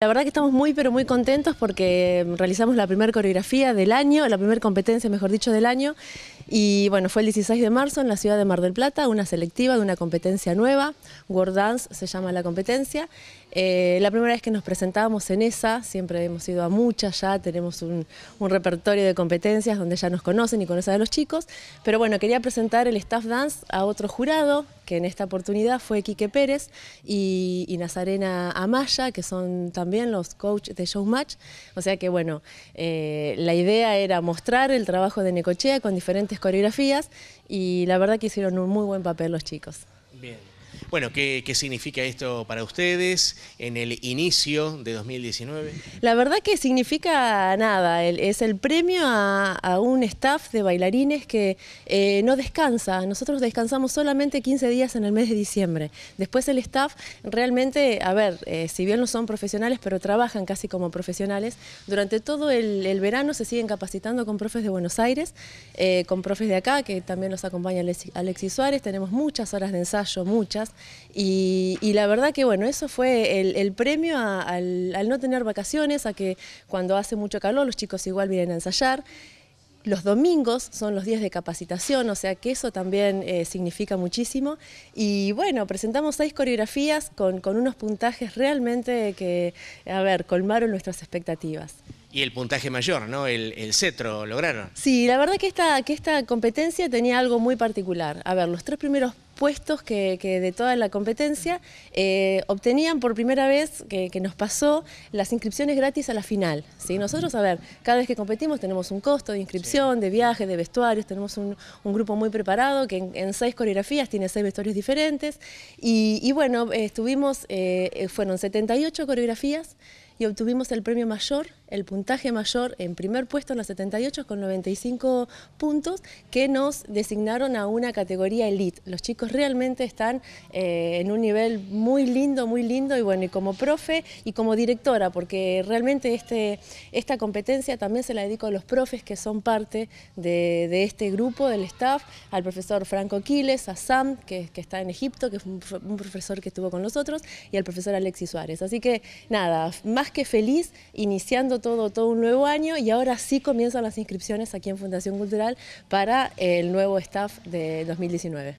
La verdad que estamos muy pero muy contentos porque realizamos la primera coreografía del año, la primera competencia, mejor dicho, del año. Y bueno, fue el 16 de marzo en la ciudad de Mar del Plata, una selectiva de una competencia nueva, World Dance se llama la competencia. Eh, la primera vez que nos presentábamos en esa, siempre hemos ido a muchas ya, tenemos un, un repertorio de competencias donde ya nos conocen y conocen a los chicos. Pero bueno, quería presentar el Staff Dance a otro jurado, que en esta oportunidad fue Quique Pérez y, Nazarena Amaya, que son también los coaches de Showmatch. O sea que bueno, eh, la idea era mostrar el trabajo de Necochea con diferentes coreografías y la verdad que hicieron un muy buen papel los chicos. Bien. Bueno, ¿qué, significa esto para ustedes en el inicio de 2019? La verdad que significa nada, es el premio a, un staff de bailarines que eh, no descansa, nosotros descansamos solamente 15 días en el mes de diciembre, después el staff realmente, a ver, eh, si bien no son profesionales, pero trabajan casi como profesionales, durante todo el, verano se siguen capacitando con profes de Buenos Aires, eh, con profes de acá, que también nos acompaña Alexis Suárez, tenemos muchas horas de ensayo, muchas, y, la verdad que bueno, eso fue el, premio al, no tener vacaciones, a que cuando hace mucho calor los chicos igual vienen a ensayar. Los domingos son los días de capacitación, o sea que eso también eh, significa muchísimo. Y bueno, presentamos seis coreografías con unos puntajes realmente que, a ver, colmaron nuestras expectativas. Y el puntaje mayor, ¿no? El, cetro lograron. Sí, la verdad que esta, que esta competencia tenía algo muy particular. A ver, los tres primeros puestos que, de toda la competencia eh, obtenían por primera vez, que, nos pasó, las inscripciones gratis a la final. Nosotros, a ver, cada vez que competimos tenemos un costo de inscripción, de viaje, de vestuarios, tenemos un, grupo muy preparado que en, seis coreografías tiene seis vestuarios diferentes. Y, bueno, estuvimos, eh, eh, fueron 78 coreografías y obtuvimos el premio mayor, el puntaje mayor en primer puesto en los 78 con 95 puntos que nos designaron a una categoría elite. Los chicos realmente están eh, en un nivel muy lindo, muy lindo y bueno, y como profe y como directora, porque realmente este, esta competencia también se la dedico a los profes que son parte de, este grupo, del staff, al profesor Franco Quiles, a Sam, que, que está en Egipto, que es un, un profesor que estuvo con nosotros, y al profesor Alexis Suárez. Así que nada, más que feliz iniciando todo, todo un nuevo año y ahora sí comienzan las inscripciones aquí en Fundación Cultural para el nuevo staff de 2019.